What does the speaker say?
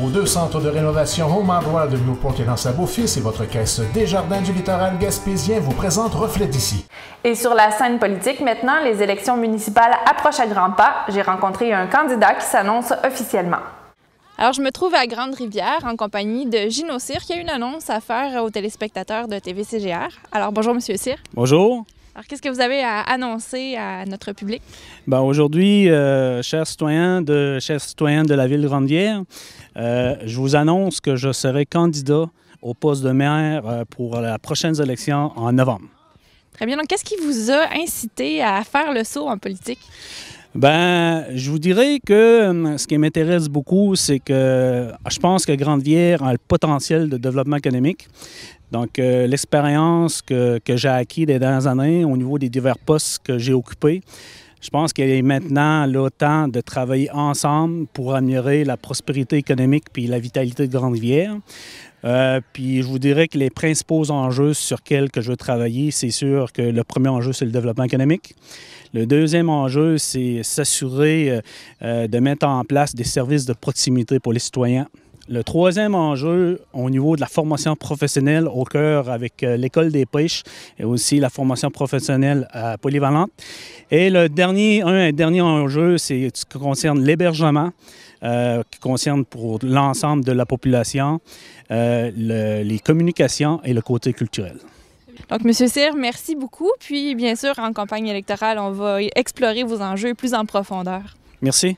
Vos deux centres de rénovation Home Hardware de Newport et dans Beaufils et votre caisse Desjardins du littoral gaspésien vous présente Reflet d'ici. Et sur la scène politique maintenant, les élections municipales approchent à grands pas. J'ai rencontré un candidat qui s'annonce officiellement. Alors, je me trouve à Grande-Rivière en compagnie de Gino Cyr qui a une annonce à faire aux téléspectateurs de TVCGR. Alors, bonjour, Monsieur Cyr. Bonjour. Alors, qu'est-ce que vous avez à annoncer à notre public? Bien, aujourd'hui, euh, chers citoyens de, chers citoyens de la ville Grandière, euh, je vous annonce que je serai candidat au poste de maire euh, pour la prochaine élection en novembre. Très bien. Donc, qu'est-ce qui vous a incité à faire le saut en politique? Ben, je vous dirais que hum, ce qui m'intéresse beaucoup, c'est que ah, je pense que Grande-Vière a le potentiel de développement économique. Donc, euh, l'expérience que, que j'ai acquise des dernières années au niveau des divers postes que j'ai occupés, je pense qu'il est maintenant le temps de travailler ensemble pour améliorer la prospérité économique puis la vitalité de Grande-Rivière. Euh, puis je vous dirais que les principaux enjeux sur lesquels je veux travailler, c'est sûr que le premier enjeu, c'est le développement économique. Le deuxième enjeu, c'est s'assurer euh, euh, de mettre en place des services de proximité pour les citoyens. Le troisième enjeu au niveau de la formation professionnelle au cœur avec euh, l'école des pêches et aussi la formation professionnelle polyvalente. Et le dernier, un dernier enjeu, c'est ce qui concerne l'hébergement, euh, qui concerne pour l'ensemble de la population, euh, les communications et le côté culturel. Donc, M. Cyr, merci beaucoup. Puis, bien sûr, en campagne électorale, on va explorer vos enjeux plus en profondeur. Merci.